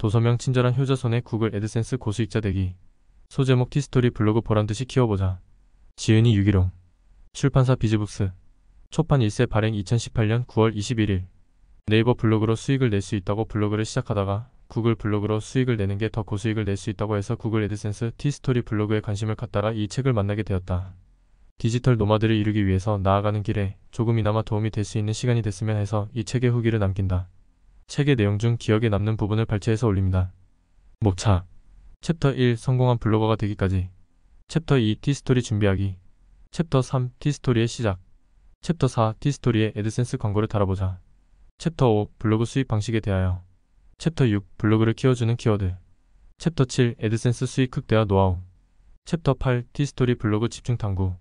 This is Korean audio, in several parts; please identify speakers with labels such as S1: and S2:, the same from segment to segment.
S1: 도서명 친절한 효자손의 구글 애드센스 고수익자 되기 소제목 티스토리 블로그 보란듯이 키워보자 지은이 유기룡 출판사 비즈북스 초판 1세 발행 2018년 9월 21일 네이버 블로그로 수익을 낼 수 있다고 블로그를 시작하다가 구글 블로그로 수익을 내는 게 더 고수익을 낼 수 있다고 해서 구글 애드센스 티스토리 블로그에 관심을 갖다가 이 책을 만나게 되었다. 디지털 노마드를 이루기 위해서 나아가는 길에 조금이나마 도움이 될 수 있는 시간이 됐으면 해서 이 책의 후기를 남긴다. 책의 내용 중 기억에 남는 부분을 발췌해서 올립니다. 목차 챕터 1 성공한 블로거가 되기까지 챕터 2 티스토리 준비하기 챕터 3 티스토리의 시작 챕터 4 티스토리의 에드센스 광고를 달아보자 챕터 5 블로그 수익 방식에 대하여 챕터 6 블로그를 키워주는 키워드 챕터 7 에드센스 수익 극대화 노하우 챕터 8 티스토리 블로그 집중 탐구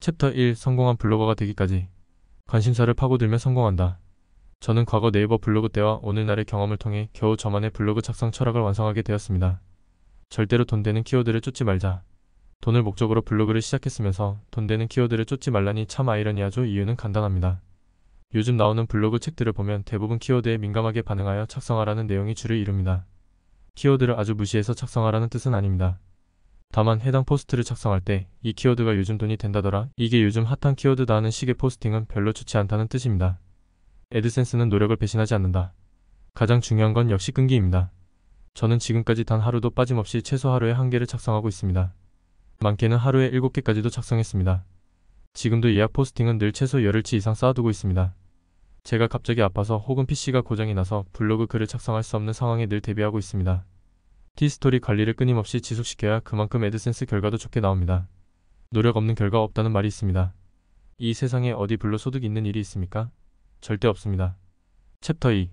S1: 챕터 1 성공한 블로거가 되기까지 관심사를 파고들며 성공한다 저는 과거 네이버 블로그 때와 오늘날의 경험을 통해 겨우 저만의 블로그 작성 철학을 완성하게 되었습니다. 절대로 돈 되는 키워드를 쫓지 말자. 돈을 목적으로 블로그를 시작했으면서 돈 되는 키워드를 쫓지 말라니 참 아이러니하죠. 이유는 간단합니다. 요즘 나오는 블로그 책들을 보면 대부분 키워드에 민감하게 반응하여 작성하라는 내용이 주를 이룹니다. 키워드를 아주 무시해서 작성하라는 뜻은 아닙니다. 다만 해당 포스트를 작성할 때 이 키워드가 요즘 돈이 된다더라 이게 요즘 핫한 키워드다 하는 식의 포스팅은 별로 좋지 않다는 뜻입니다. 에드센스는 노력을 배신하지 않는다. 가장 중요한 건 역시 끈기입니다. 저는 지금까지 단 하루도 빠짐없이 최소 하루에 한 개를 작성하고 있습니다. 많게는 하루에 7개까지도 작성했습니다. 지금도 예약 포스팅은 늘 최소 열흘치 이상 쌓아두고 있습니다. 제가 갑자기 아파서 혹은 PC가 고장이 나서 블로그 글을 작성할 수 없는 상황에 늘 대비하고 있습니다. 티스토리 관리를 끊임없이 지속시켜야 그만큼 에드센스 결과도 좋게 나옵니다. 노력 없는 결과 없다는 말이 있습니다. 이 세상에 어디 불로소득 있는 일이 있습니까? 절대 없습니다. 챕터 2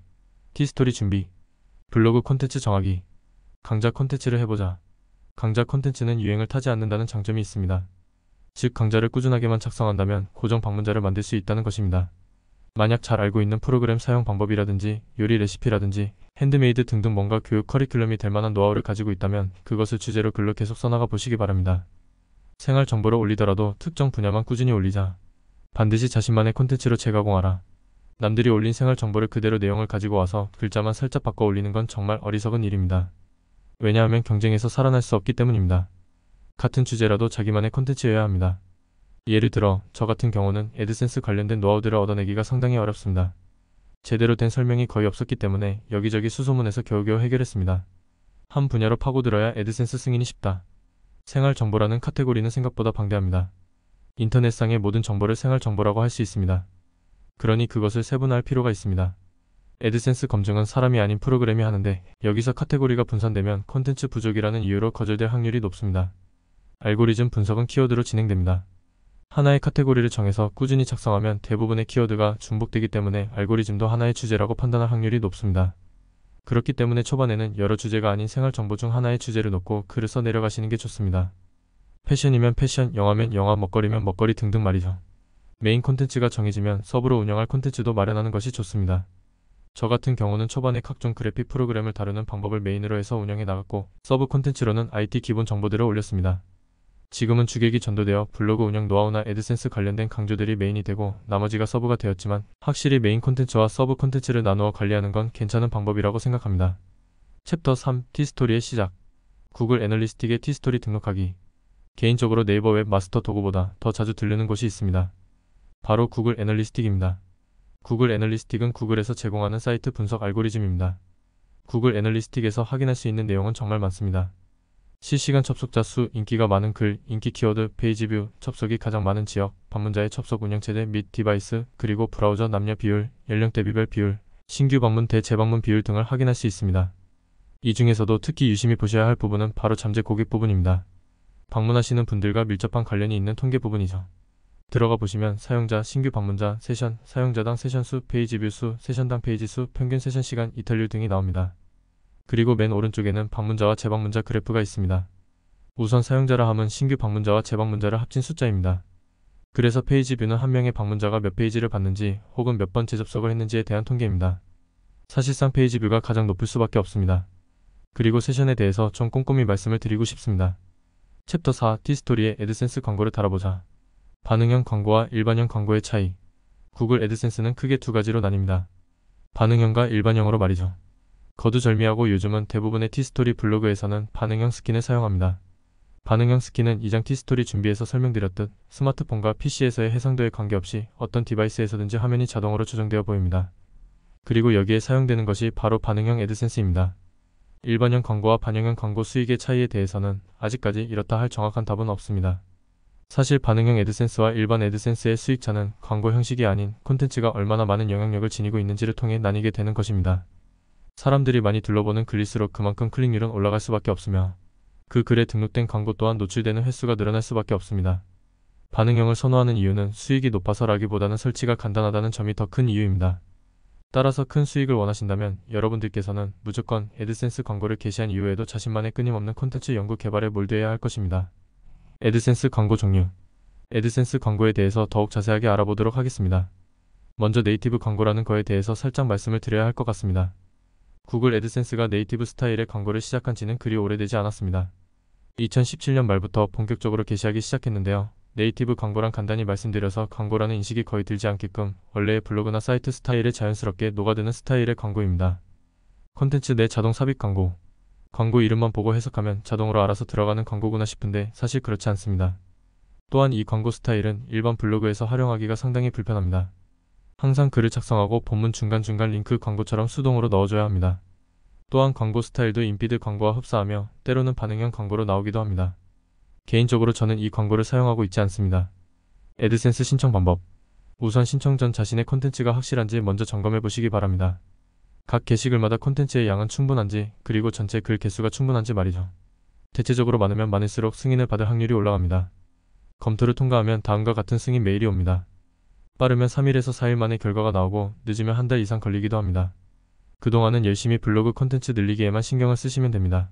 S1: 티스토리 준비 블로그 콘텐츠 정하기 강좌 콘텐츠를 해보자 강좌 콘텐츠는 유행을 타지 않는다는 장점이 있습니다. 즉 강좌를 꾸준하게만 작성한다면 고정 방문자를 만들 수 있다는 것입니다. 만약 잘 알고 있는 프로그램 사용 방법이라든지 요리 레시피라든지 핸드메이드 등등 뭔가 교육 커리큘럼이 될 만한 노하우를 가지고 있다면 그것을 주제로 글로 계속 써나가 보시기 바랍니다. 생활 정보를 올리더라도 특정 분야만 꾸준히 올리자. 반드시 자신만의 콘텐츠로 재가공하라. 남들이 올린 생활 정보를 그대로 내용을 가지고 와서 글자만 살짝 바꿔 올리는 건 정말 어리석은 일입니다. 왜냐하면 경쟁에서 살아날 수 없기 때문입니다. 같은 주제라도 자기만의 컨텐츠여야 합니다. 예를 들어 저 같은 경우는 에드센스 관련된 노하우들을 얻어내기가 상당히 어렵습니다. 제대로 된 설명이 거의 없었기 때문에 여기저기 수소문해서 겨우겨우 해결했습니다. 한 분야로 파고들어야 에드센스 승인이 쉽다. 생활 정보라는 카테고리는 생각보다 방대합니다. 인터넷상의 모든 정보를 생활 정보라고 할 수 있습니다. 그러니 그것을 세분할 필요가 있습니다. 에드센스 검증은 사람이 아닌 프로그램이 하는데 여기서 카테고리가 분산되면 콘텐츠 부족이라는 이유로 거절될 확률이 높습니다. 알고리즘 분석은 키워드로 진행됩니다. 하나의 카테고리를 정해서 꾸준히 작성하면 대부분의 키워드가 중복되기 때문에 알고리즘도 하나의 주제라고 판단할 확률이 높습니다. 그렇기 때문에 초반에는 여러 주제가 아닌 생활 정보 중 하나의 주제를 놓고 글을 써 내려가시는 게 좋습니다. 패션이면 패션, 영화면 영화, 먹거리면 먹거리 등등 말이죠. 메인 콘텐츠가 정해지면 서브로 운영할 콘텐츠도 마련하는 것이 좋습니다. 저 같은 경우는 초반에 각종 그래픽 프로그램을 다루는 방법을 메인으로 해서 운영해 나갔고 서브 콘텐츠로는 IT 기본 정보들을 올렸습니다. 지금은 주객이 전도되어 블로그 운영 노하우나 애드센스 관련된 강조들이 메인이 되고 나머지가 서브가 되었지만 확실히 메인 콘텐츠와 서브 콘텐츠를 나누어 관리하는 건 괜찮은 방법이라고 생각합니다. 챕터 3 티스토리의 시작 구글 애널리스틱의 티스토리 등록하기 개인적으로 네이버 웹 마스터 도구보다 더 자주 들르는 곳이 있습니다. 바로 구글 애널리스틱입니다. 구글 애널리스틱은 구글에서 제공하는 사이트 분석 알고리즘입니다. 구글 애널리스틱에서 확인할 수 있는 내용은 정말 많습니다. 실시간 접속자 수, 인기가 많은 글, 인기 키워드, 페이지 뷰, 접속이 가장 많은 지역, 방문자의 접속 운영체제 및 디바이스, 그리고 브라우저 남녀 비율, 연령대비별 비율, 신규 방문 대재방문 비율 등을 확인할 수 있습니다. 이 중에서도 특히 유심히 보셔야 할 부분은 바로 잠재 고객 부분입니다. 방문하시는 분들과 밀접한 관련이 있는 통계 부분이죠. 들어가 보시면 사용자, 신규 방문자, 세션, 사용자당 세션 수, 페이지 뷰 수, 세션당 페이지 수, 평균 세션 시간, 이탈률 등이 나옵니다. 그리고 맨 오른쪽에는 방문자와 재방문자 그래프가 있습니다. 우선 사용자라 함은 신규 방문자와 재방문자를 합친 숫자입니다. 그래서 페이지 뷰는 한 명의 방문자가 몇 페이지를 봤는지 혹은 몇 번 재접속을 했는지에 대한 통계입니다. 사실상 페이지 뷰가 가장 높을 수밖에 없습니다. 그리고 세션에 대해서 좀 꼼꼼히 말씀을 드리고 싶습니다. 챕터 4 티스토리의 에드센스 광고를 달아보자. 반응형 광고와 일반형 광고의 차이 구글 애드센스는 크게 두 가지로 나뉩니다. 반응형과 일반형으로 말이죠. 거두절미하고 요즘은 대부분의 티스토리 블로그에서는 반응형 스킨을 사용합니다. 반응형 스킨은 이장 티스토리 준비에서 설명드렸듯 스마트폰과 PC에서의 해상도에 관계없이 어떤 디바이스에서든지 화면이 자동으로 조정되어 보입니다. 그리고 여기에 사용되는 것이 바로 반응형 애드센스입니다. 일반형 광고와 반응형 광고 수익의 차이에 대해서는 아직까지 이렇다 할 정확한 답은 없습니다. 사실 반응형 애드센스와 일반 애드센스의 수익 차는 광고 형식이 아닌 콘텐츠가 얼마나 많은 영향력을 지니고 있는지를 통해 나뉘게 되는 것입니다. 사람들이 많이 둘러보는 글일수록 그만큼 클릭률은 올라갈 수밖에 없으며 그 글에 등록된 광고 또한 노출되는 횟수가 늘어날 수밖에 없습니다. 반응형을 선호하는 이유는 수익이 높아서라기보다는 설치가 간단하다는 점이 더 큰 이유입니다. 따라서 큰 수익을 원하신다면 여러분들께서는 무조건 애드센스 광고를 게시한 이후에도 자신만의 끊임없는 콘텐츠 연구 개발에 몰두해야 할 것입니다. 애드센스 광고 종류 애드센스 광고에 대해서 더욱 자세하게 알아보도록 하겠습니다. 먼저 네이티브 광고라는 거에 대해서 살짝 말씀을 드려야 할 것 같습니다. 구글 애드센스가 네이티브 스타일의 광고를 시작한 지는 그리 오래되지 않았습니다. 2017년 말부터 본격적으로 개시하기 시작했는데요. 네이티브 광고란 간단히 말씀드려서 광고라는 인식이 거의 들지 않게끔 원래의 블로그나 사이트 스타일에 자연스럽게 녹아드는 스타일의 광고입니다. 컨텐츠 내 자동 삽입 광고 광고 이름만 보고 해석하면 자동으로 알아서 들어가는 광고구나 싶은데 사실 그렇지 않습니다. 또한 이 광고 스타일은 일반 블로그에서 활용하기가 상당히 불편합니다. 항상 글을 작성하고 본문 중간중간 링크 광고처럼 수동으로 넣어줘야 합니다. 또한 광고 스타일도 인피드 광고와 흡사하며 때로는 반응형 광고로 나오기도 합니다. 개인적으로 저는 이 광고를 사용하고 있지 않습니다. 에드센스 신청 방법 우선 신청 전 자신의 콘텐츠가 확실한지 먼저 점검해 보시기 바랍니다. 각 게시글마다 콘텐츠의 양은 충분한지 그리고 전체 글 개수가 충분한지 말이죠. 대체적으로 많으면 많을수록 승인을 받을 확률이 올라갑니다. 검토를 통과하면 다음과 같은 승인 메일이 옵니다. 빠르면 3일에서 4일 만에 결과가 나오고 늦으면 한 달 이상 걸리기도 합니다. 그동안은 열심히 블로그 콘텐츠 늘리기에만 신경을 쓰시면 됩니다.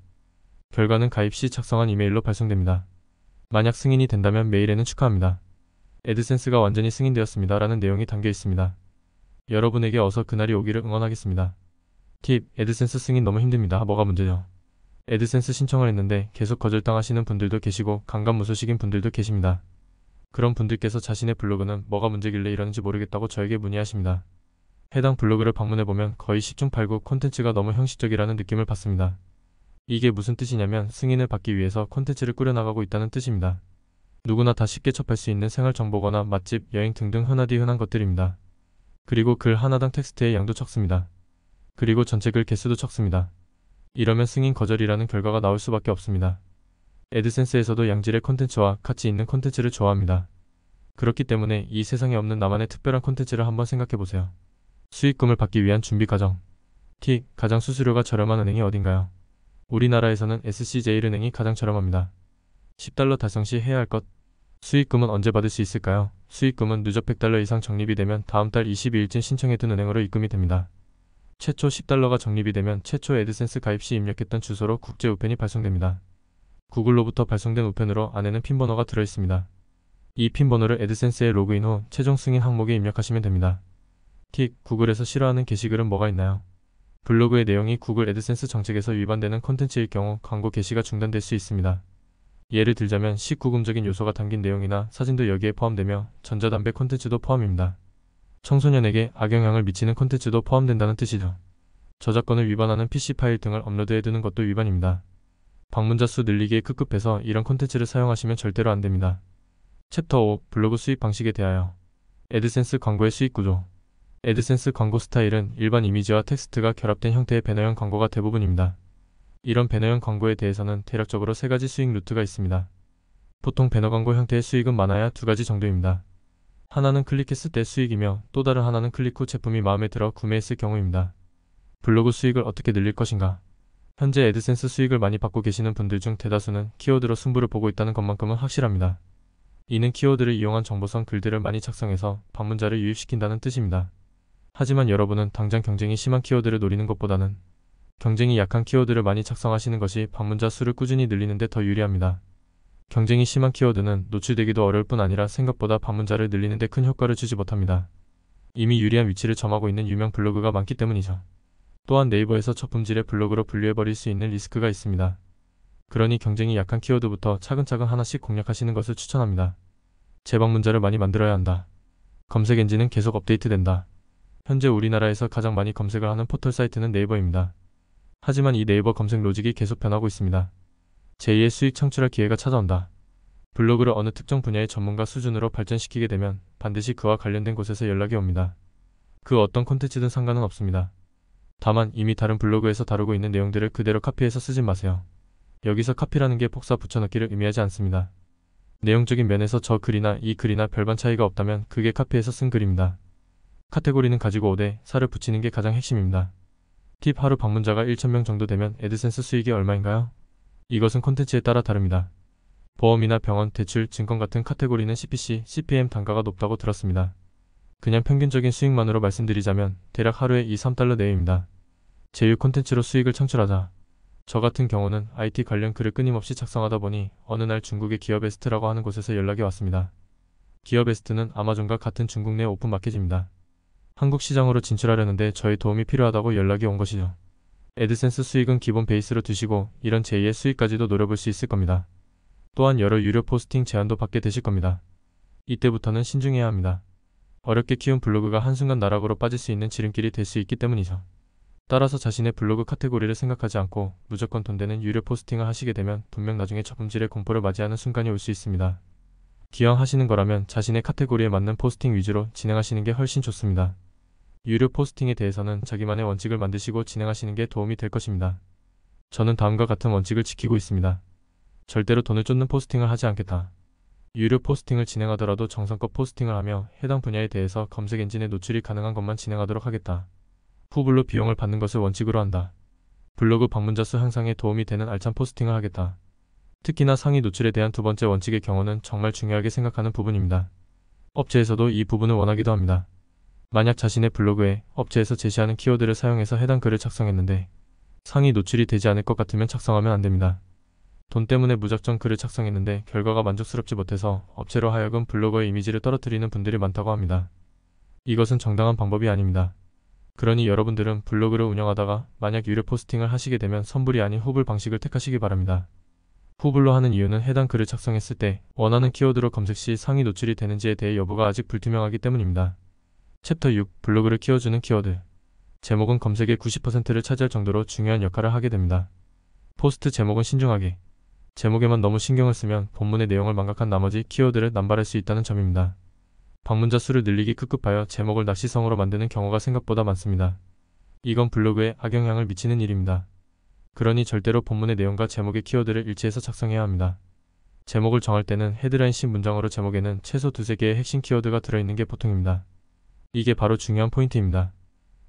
S1: 결과는 가입 시 작성한 이메일로 발송됩니다. 만약 승인이 된다면 메일에는 축하합니다. 에드센스가 완전히 승인되었습니다. 라는 내용이 담겨 있습니다. 여러분에게 어서 그날이 오기를 응원하겠습니다. 팁, 애드센스 승인 너무 힘듭니다. 뭐가 문제죠? 애드센스 신청을 했는데 계속 거절당하시는 분들도 계시고 강간무소식인 분들도 계십니다. 그런 분들께서 자신의 블로그는 뭐가 문제길래 이러는지 모르겠다고 저에게 문의하십니다. 해당 블로그를 방문해보면 거의 10중 8구 콘텐츠가 너무 형식적이라는 느낌을 받습니다. 이게 무슨 뜻이냐면 승인을 받기 위해서 콘텐츠를 꾸려나가고 있다는 뜻입니다. 누구나 다 쉽게 접할 수 있는 생활 정보거나 맛집, 여행 등등 흔하디 흔한 것들입니다. 그리고 글 하나당 텍스트의 양도 적습니다. 그리고 전책을 개수도 적습니다. 이러면 승인 거절이라는 결과가 나올 수밖에 없습니다. 에드센스에서도 양질의 콘텐츠와 같이 있는 콘텐츠를 좋아합니다. 그렇기 때문에 이 세상에 없는 나만의 특별한 콘텐츠를 한번 생각해보세요. 수익금을 받기 위한 준비 과정 틱, 가장 수수료가 저렴한 은행이 어딘가요? 우리나라에서는 SCJ은행이 가장 저렴합니다. 10달러 달성 시 해야 할 것 수익금은 언제 받을 수 있을까요? 수익금은 누적 100달러 이상 적립이 되면 다음 달 22일쯤 신청해둔 은행으로 입금이 됩니다. 최초 10달러가 적립이 되면 최초 애드센스 가입 시 입력했던 주소로 국제 우편이 발송됩니다. 구글로부터 발송된 우편으로 안에는 핀번호가 들어있습니다. 이 핀번호를 애드센스에 로그인 후 최종 승인 항목에 입력하시면 됩니다. 틱, 구글에서 싫어하는 게시글은 뭐가 있나요? 블로그의 내용이 구글 애드센스 정책에서 위반되는 콘텐츠일 경우 광고 게시가 중단될 수 있습니다. 예를 들자면 식구금적인 요소가 담긴 내용이나 사진도 여기에 포함되며 전자담배 콘텐츠도 포함입니다. 청소년에게 악영향을 미치는 콘텐츠도 포함된다는 뜻이죠. 저작권을 위반하는 PC 파일 등을 업로드해두는 것도 위반입니다. 방문자 수 늘리기에 급급해서 이런 콘텐츠를 사용하시면 절대로 안됩니다. 챕터 5 블로그 수입 방식에 대하여 애드센스 광고의 수익 구조 애드센스 광고 스타일은 일반 이미지와 텍스트가 결합된 형태의 배너형 광고가 대부분입니다. 이런 배너형 광고에 대해서는 대략적으로 세 가지 수익 루트가 있습니다. 보통 배너 광고 형태의 수익은 많아야 두 가지 정도입니다. 하나는 클릭했을 때 수익이며 또 다른 하나는 클릭 후 제품이 마음에 들어 구매했을 경우입니다. 블로그 수익을 어떻게 늘릴 것인가? 현재 애드센스 수익을 많이 받고 계시는 분들 중 대다수는 키워드로 승부를 보고 있다는 것만큼은 확실합니다. 이는 키워드를 이용한 정보성 글들을 많이 작성해서 방문자를 유입시킨다는 뜻입니다. 하지만 여러분은 당장 경쟁이 심한 키워드를 노리는 것보다는 경쟁이 약한 키워드를 많이 작성하시는 것이 방문자 수를 꾸준히 늘리는 데 더 유리합니다. 경쟁이 심한 키워드는 노출되기도 어려울 뿐 아니라 생각보다 방문자를 늘리는 데큰 효과를 주지 못합니다. 이미 유리한 위치를 점하고 있는 유명 블로그가 많기 때문이죠. 또한 네이버에서 저품질의 블로그로 분류해버릴 수 있는 리스크가 있습니다. 그러니 경쟁이 약한 키워드부터 차근차근 하나씩 공략하시는 것을 추천합니다. 재방문자를 많이 만들어야 한다. 검색 엔진은 계속 업데이트된다. 현재 우리나라에서 가장 많이 검색을 하는 포털 사이트는 네이버입니다. 하지만 이 네이버 검색 로직이 계속 변하고 있습니다. 제2의 수익 창출할 기회가 찾아온다. 블로그를 어느 특정 분야의 전문가 수준으로 발전시키게 되면 반드시 그와 관련된 곳에서 연락이 옵니다. 그 어떤 콘텐츠든 상관은 없습니다. 다만 이미 다른 블로그에서 다루고 있는 내용들을 그대로 카피해서 쓰진 마세요. 여기서 카피라는 게폭사 붙여넣기를 의미하지 않습니다. 내용적인 면에서 저 글이나 이 글이나 별반 차이가 없다면 그게 카피해서 쓴 글입니다. 카테고리는 가지고 오되 살을 붙이는 게 가장 핵심입니다. 팁 하루 방문자가 1,000명 정도 되면 에드센스 수익이 얼마인가요? 이것은 콘텐츠에 따라 다릅니다. 보험이나 병원, 대출, 증권 같은 카테고리는 CPC, CPM 단가가 높다고 들었습니다. 그냥 평균적인 수익만으로 말씀드리자면 대략 하루에 2, 3달러 내외입니다. 제휴 콘텐츠로 수익을 창출하자. 저 같은 경우는 IT 관련 글을 끊임없이 작성하다 보니 어느 날 중국의 기업에스트라고 하는 곳에서 연락이 왔습니다. 기업에스트는 아마존과 같은 중국 내 오픈마켓입니다. 한국 시장으로 진출하려는데 저의 도움이 필요하다고 연락이 온 것이죠. 애드센스 수익은 기본 베이스로 두시고 이런 제2의 수익까지도 노려볼 수 있을 겁니다. 또한 여러 유료 포스팅 제한도 받게 되실 겁니다. 이때부터는 신중해야 합니다. 어렵게 키운 블로그가 한순간 나락으로 빠질 수 있는 지름길이 될 수 있기 때문이죠. 따라서 자신의 블로그 카테고리를 생각하지 않고 무조건 돈되는 유료 포스팅을 하시게 되면 분명 나중에 저품질의 공포를 맞이하는 순간이 올 수 있습니다. 기왕 하시는 거라면 자신의 카테고리에 맞는 포스팅 위주로 진행하시는 게 훨씬 좋습니다. 유료 포스팅에 대해서는 자기만의 원칙을 만드시고 진행하시는 게 도움이 될 것입니다. 저는 다음과 같은 원칙을 지키고 있습니다. 절대로 돈을 쫓는 포스팅을 하지 않겠다. 유료 포스팅을 진행하더라도 정성껏 포스팅을 하며 해당 분야에 대해서 검색 엔진에 노출이 가능한 것만 진행하도록 하겠다. 후불로 비용을 받는 것을 원칙으로 한다. 블로그 방문자 수 향상에 도움이 되는 알찬 포스팅을 하겠다. 특히나 상위 노출에 대한 두 번째 원칙의 경우는 정말 중요하게 생각하는 부분입니다. 업체에서도 이 부분을 원하기도 합니다. 만약 자신의 블로그에 업체에서 제시하는 키워드를 사용해서 해당 글을 작성했는데 상이 노출이 되지 않을 것 같으면 작성하면 안 됩니다. 돈 때문에 무작정 글을 작성했는데 결과가 만족스럽지 못해서 업체로 하여금 블로거의 이미지를 떨어뜨리는 분들이 많다고 합니다. 이것은 정당한 방법이 아닙니다. 그러니 여러분들은 블로그를 운영하다가 만약 유료 포스팅을 하시게 되면 선불이 아닌 후불 방식을 택하시기 바랍니다. 후불로 하는 이유는 해당 글을 작성했을 때 원하는 키워드로 검색 시상위 노출이 되는지에 대해 여부가 아직 불투명하기 때문입니다. 챕터 6 블로그를 키워주는 키워드 제목은 검색의 90%를 차지할 정도로 중요한 역할을 하게 됩니다. 포스트 제목은 신중하게 제목에만 너무 신경을 쓰면 본문의 내용을 망각한 나머지 키워드를 남발할 수 있다는 점입니다. 방문자 수를 늘리기 급급하여 제목을 낚시성으로 만드는 경우가 생각보다 많습니다. 이건 블로그에 악영향을 미치는 일입니다. 그러니 절대로 본문의 내용과 제목의 키워드를 일치해서 작성해야 합니다. 제목을 정할 때는 헤드라인 신 문장으로 제목에는 최소 두세 개의 핵심 키워드가 들어있는 게 보통입니다. 이게 바로 중요한 포인트입니다.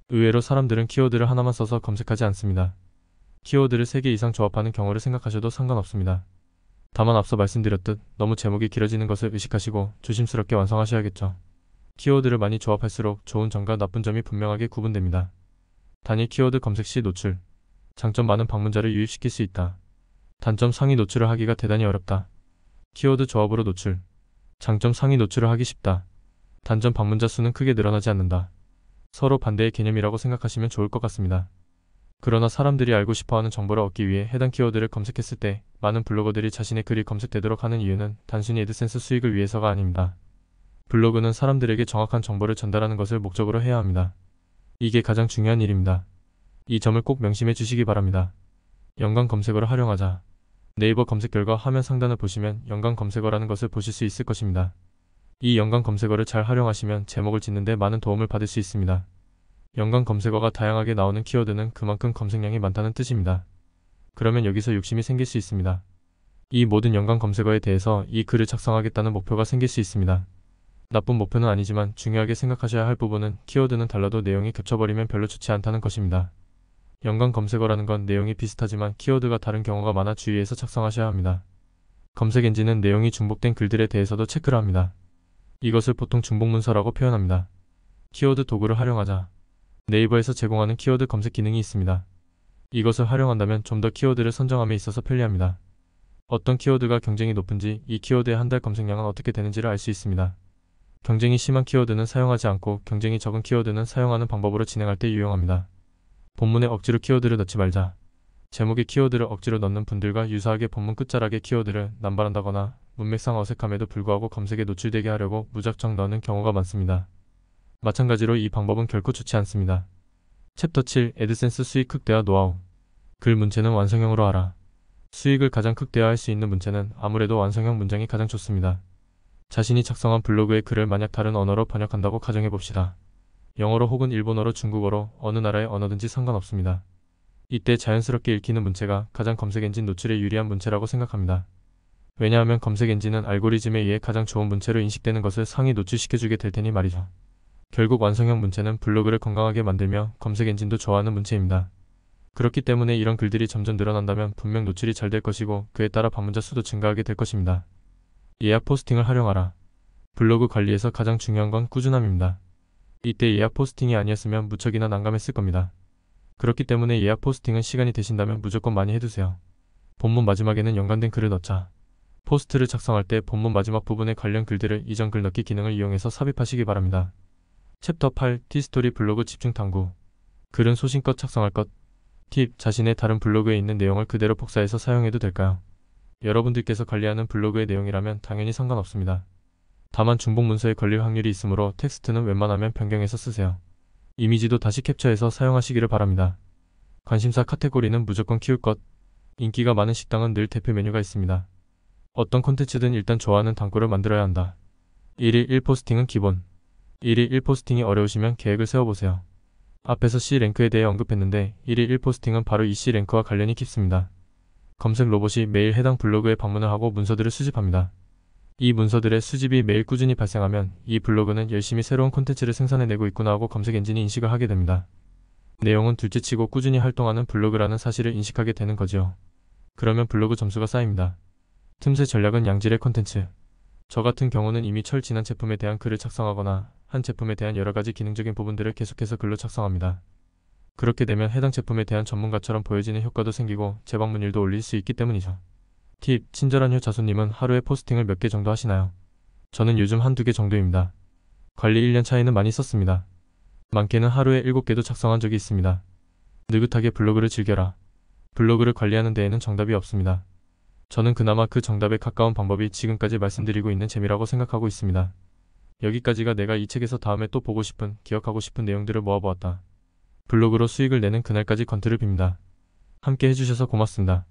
S1: 의외로 사람들은 키워드를 하나만 써서 검색하지 않습니다. 키워드를 3개 이상 조합하는 경우를 생각하셔도 상관없습니다. 다만 앞서 말씀드렸듯 너무 제목이 길어지는 것을 의식하시고 조심스럽게 완성하셔야겠죠. 키워드를 많이 조합할수록 좋은 점과 나쁜 점이 분명하게 구분됩니다. 단일 키워드 검색 시 노출 장점 많은 방문자를 유입시킬 수 있다. 단점 상위 노출을 하기가 대단히 어렵다. 키워드 조합으로 노출 장점 상위 노출을 하기 쉽다. 단전 방문자 수는 크게 늘어나지 않는다. 서로 반대의 개념이라고 생각하시면 좋을 것 같습니다. 그러나 사람들이 알고 싶어하는 정보를 얻기 위해 해당 키워드를 검색했을 때 많은 블로거들이 자신의 글이 검색되도록 하는 이유는 단순히 에드센스 수익을 위해서가 아닙니다. 블로그는 사람들에게 정확한 정보를 전달하는 것을 목적으로 해야 합니다. 이게 가장 중요한 일입니다. 이 점을 꼭 명심해 주시기 바랍니다. 연관 검색어를 활용하자. 네이버 검색 결과 화면 상단을 보시면 연관 검색어라는 것을 보실 수 있을 것입니다. 이 연관 검색어를 잘 활용하시면 제목을 짓는데 많은 도움을 받을 수 있습니다. 연관 검색어가 다양하게 나오는 키워드는 그만큼 검색량이 많다는 뜻입니다. 그러면 여기서 욕심이 생길 수 있습니다. 이 모든 연관 검색어에 대해서 이 글을 작성하겠다는 목표가 생길 수 있습니다. 나쁜 목표는 아니지만 중요하게 생각하셔야 할 부분은 키워드는 달라도 내용이 겹쳐버리면 별로 좋지 않다는 것입니다. 연관 검색어라는 건 내용이 비슷하지만 키워드가 다른 경우가 많아 주의해서 작성하셔야 합니다. 검색 엔진은 내용이 중복된 글들에 대해서도 체크를 합니다. 이것을 보통 중복문서라고 표현합니다. 키워드 도구를 활용하자 네이버에서 제공하는 키워드 검색 기능이 있습니다. 이것을 활용한다면 좀 더 키워드를 선정함에 있어서 편리합니다. 어떤 키워드가 경쟁이 높은지 이 키워드의 한 달 검색량은 어떻게 되는지를 알 수 있습니다. 경쟁이 심한 키워드는 사용하지 않고 경쟁이 적은 키워드는 사용하는 방법으로 진행할 때 유용합니다. 본문에 억지로 키워드를 넣지 말자. 제목에 키워드를 억지로 넣는 분들과 유사하게 본문 끝자락에 키워드를 남발한다거나 문맥상 어색함에도 불구하고 검색에 노출되게 하려고 무작정 넣는 경우가 많습니다. 마찬가지로 이 방법은 결코 좋지 않습니다. 챕터 7 에드센스 수익 극대화 노하우 글 문체는 완성형으로 알아 수익을 가장 극대화할 수 있는 문체는 아무래도 완성형 문장이 가장 좋습니다. 자신이 작성한 블로그의 글을 만약 다른 언어로 번역한다고 가정해봅시다. 영어로 혹은 일본어로 중국어로 어느 나라의 언어든지 상관없습니다. 이때 자연스럽게 읽히는 문체가 가장 검색 엔진 노출에 유리한 문체라고 생각합니다. 왜냐하면 검색 엔진은 알고리즘에 의해 가장 좋은 문체로 인식되는 것을 상위 노출시켜주게 될 테니 말이죠. 결국 완성형 문체는 블로그를 건강하게 만들며 검색 엔진도 좋아하는 문체입니다. 그렇기 때문에 이런 글들이 점점 늘어난다면 분명 노출이 잘 될 것이고 그에 따라 방문자 수도 증가하게 될 것입니다. 예약 포스팅을 활용하라. 블로그 관리에서 가장 중요한 건 꾸준함입니다. 이때 예약 포스팅이 아니었으면 무척이나 난감했을 겁니다. 그렇기 때문에 예약 포스팅은 시간이 되신다면 무조건 많이 해두세요. 본문 마지막에는 연관된 글을 넣자. 포스트를 작성할 때 본문 마지막 부분에 관련 글들을 이전 글넣기 기능을 이용해서 삽입하시기 바랍니다. 챕터 8 티스토리 블로그 집중 탐구 글은 소신껏 작성할 것 팁, 자신의 다른 블로그에 있는 내용을 그대로 복사해서 사용해도 될까요? 여러분들께서 관리하는 블로그의 내용이라면 당연히 상관없습니다. 다만 중복 문서에 걸릴 확률이 있으므로 텍스트는 웬만하면 변경해서 쓰세요. 이미지도 다시 캡처해서 사용하시기를 바랍니다. 관심사 카테고리는 무조건 키울 것 인기가 많은 식당은 늘 대표 메뉴가 있습니다. 어떤 콘텐츠든 일단 좋아하는 단골을 만들어야 한다. 1위 1포스팅은 기본 1위 1포스팅이 어려우시면 계획을 세워보세요. 앞에서 C랭크에 대해 언급했는데 1위 1포스팅은 바로 이 C랭크와 관련이 깊습니다. 검색 로봇이 매일 해당 블로그에 방문을 하고 문서들을 수집합니다. 이 문서들의 수집이 매일 꾸준히 발생하면 이 블로그는 열심히 새로운 콘텐츠를 생산해내고 있구나 하고 검색 엔진이 인식을 하게 됩니다. 내용은 둘째치고 꾸준히 활동하는 블로그라는 사실을 인식하게 되는 거지요. 그러면 블로그 점수가 쌓입니다. 틈새 전략은 양질의 컨텐츠저 같은 경우는 이미 철 지난 제품에 대한 글을 작성하거나 한 제품에 대한 여러가지 기능적인 부분들을 계속해서 글로 작성합니다. 그렇게 되면 해당 제품에 대한 전문가처럼 보여지는 효과도 생기고 재방문율도 올릴 수 있기 때문이죠. 팁, 친절한 효자손님은 하루에 포스팅을 몇 개 정도 하시나요? 저는 요즘 한두 개 정도입니다. 관리 1년 차이는 많이 썼습니다. 많게는 하루에 7개도 작성한 적이 있습니다. 느긋하게 블로그를 즐겨라. 블로그를 관리하는 데에는 정답이 없습니다. 저는 그나마 그 정답에 가까운 방법이 지금까지 말씀드리고 있는 재미라고 생각하고 있습니다. 여기까지가 내가 이 책에서 다음에 또 보고 싶은, 기억하고 싶은 내용들을 모아보았다. 블로그로 수익을 내는 그날까지 권투를 빕니다. 함께 해주셔서 고맙습니다.